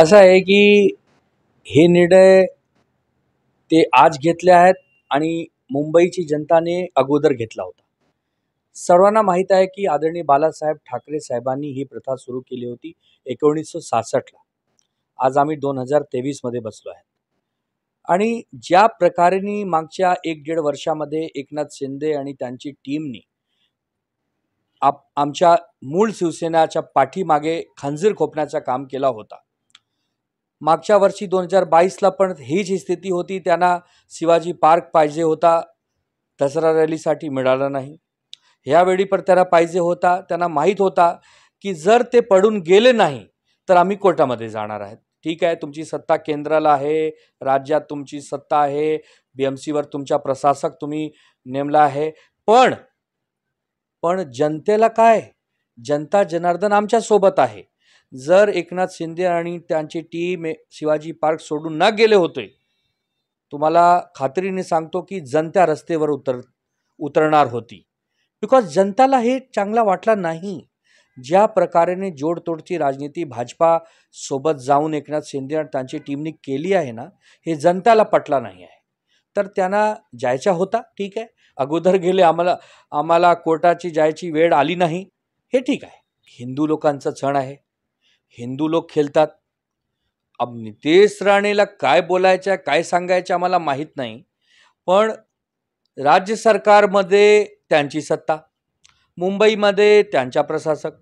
असं आहे की हे निर्णय ते आज घेतले आहेत आणि मुंबईची जनताने अगोदर घेतला होता सर्वांना माहीत आहे की आदरणीय बालासाहेब ठाकरे साहेबांनी ही प्रथा सुरू केली होती एकोणीसशे सासष्टला आज आम्ही दोन हजार तेवीसमध्ये बसलो आहे आणि ज्या प्रकारे मागच्या एक दीड वर्षामध्ये एकनाथ शिंदे आणि त्यांची टीमनी आप आमच्या मूळ शिवसेनाच्या पाठीमागे खंजीर खोपण्याचा काम केला होता मागच्या वर्षी दोन हजार बावीसला पण हीच जी स्थिती होती त्यांना शिवाजी पार्क पाहिजे होता दसरा रॅलीसाठी मिळाला नाही ह्यावेळी पण त्यांना पाहिजे होता त्यांना माहीत होता की जर ते पडून गेले नाही तर आम्ही कोर्टामध्ये जाणार आहेत ठीक आहे तुमची सत्ता केंद्राला आहे राज्यात तुमची सत्ता आहे बी एम सीवर तुमचा प्रशासक तुम्ही नेमला आहे पण पण जनतेला काय जनता जनार्दन आमच्यासोबत आहे जर एकनाथ शिंदे आणि त्यांची टीम शिवाजी पार्क सोडून न गेले होते तुम्हाला खात्रीने सांगतो की जनता रस्तेवर उतर उतरणार होती बिकॉज जनताला हे चांगला वाटला नाही ज्या प्रकारेने जोडतोडची राजनीती भाजपा सोबत जाऊन एकनाथ शिंदे आणि त्यांची टीमने केली आहे ना हे जनताला पटला नाही आहे तर त्यांना जायचा होता ठीक आहे अगोदर गेले आम्हाला आम्हाला कोर्टाची जायची वेळ आली नाही हे ठीक आहे हिंदू लोकांचा सण आहे हिंदू लोक खेळतात अब नितेश राणेला काय बोलायचं आहे काय सांगायचं आम्हाला माहीत नाही पण राज्य सरकारमध्ये त्यांची सत्ता मुंबईमध्ये त्यांच्या प्रशासक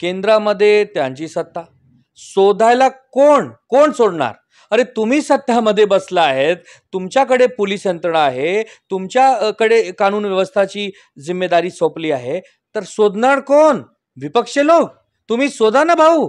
केंद्रामध्ये त्यांची सत्ता शोधायला कोण कोण सोडणार अरे तुम्ही सत्तामध्ये बसला आहेत तुमच्याकडे पोलीस यंत्रणा आहे तुमच्याकडे कानून व्यवस्थाची जिम्मेदारी सोपली आहे तर शोधणार कोण विपक्ष लोक तुम्ही शोधा ना भाऊ